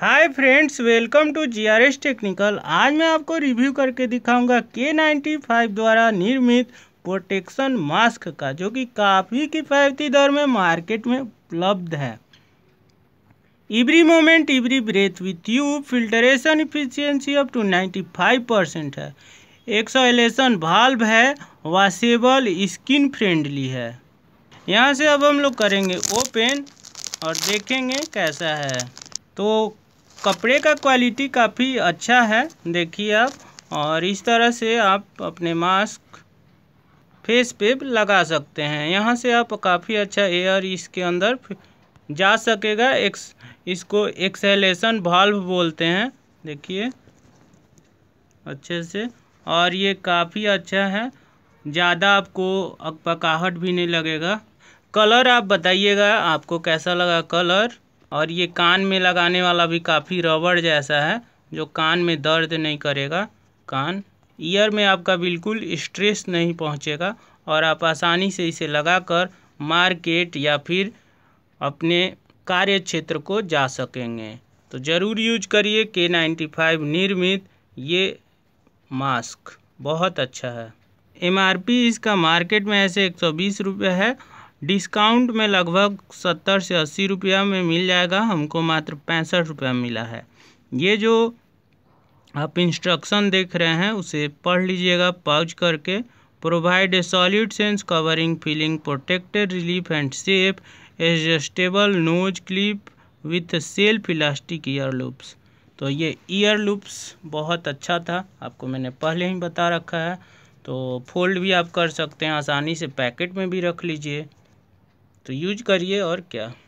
hi friends welcome to GRS technical आज मैं आपको रिव्यू करके दिखाऊंगा के नाइन्टी फाइव द्वारा निर्मित प्रोटेक्शन मास्क का जो कि काफ़ी किफ़ायती दर में मार्केट में उपलब्ध है every moment every breath with you filtration efficiency up to ninety five percent है एक्सोलेशन वाल्व है वाशेबल स्किन फ्रेंडली है यहाँ से अब हम लोग करेंगे ओपन और देखेंगे कैसा है तो कपड़े का क्वालिटी काफ़ी अच्छा है देखिए आप और इस तरह से आप अपने मास्क फेस पे लगा सकते हैं यहाँ से आप काफ़ी अच्छा एयर इसके अंदर जा सकेगा एक्स इसको एक्सेलेशन वाल्व बोलते हैं देखिए अच्छे से और ये काफ़ी अच्छा है ज़्यादा आपको पकाहट भी नहीं लगेगा कलर आप बताइएगा आपको कैसा लगा कलर और ये कान में लगाने वाला भी काफ़ी रबड़ जैसा है जो कान में दर्द नहीं करेगा कान ईयर में आपका बिल्कुल स्ट्रेस नहीं पहुंचेगा और आप आसानी से इसे लगाकर मार्केट या फिर अपने कार्य क्षेत्र को जा सकेंगे तो ज़रूर यूज करिए के नाइन्टी फाइव निर्मित ये मास्क बहुत अच्छा है एम इसका मार्केट में ऐसे एक सौ बीस रुपये है डिस्काउंट में लगभग सत्तर से अस्सी रुपया में मिल जाएगा हमको मात्र पैंसठ रुपया मिला है ये जो आप इंस्ट्रक्शन देख रहे हैं उसे पढ़ लीजिएगा पाउच करके provide a solid sense covering feeling protected relief and safe adjustable nose clip with self elastic ear loops तो ये ईयर लूप्स बहुत अच्छा था आपको मैंने पहले ही बता रखा है तो फोल्ड भी आप कर सकते हैं आसानी से पैकेट में भी रख लीजिए तो यूज करिए और क्या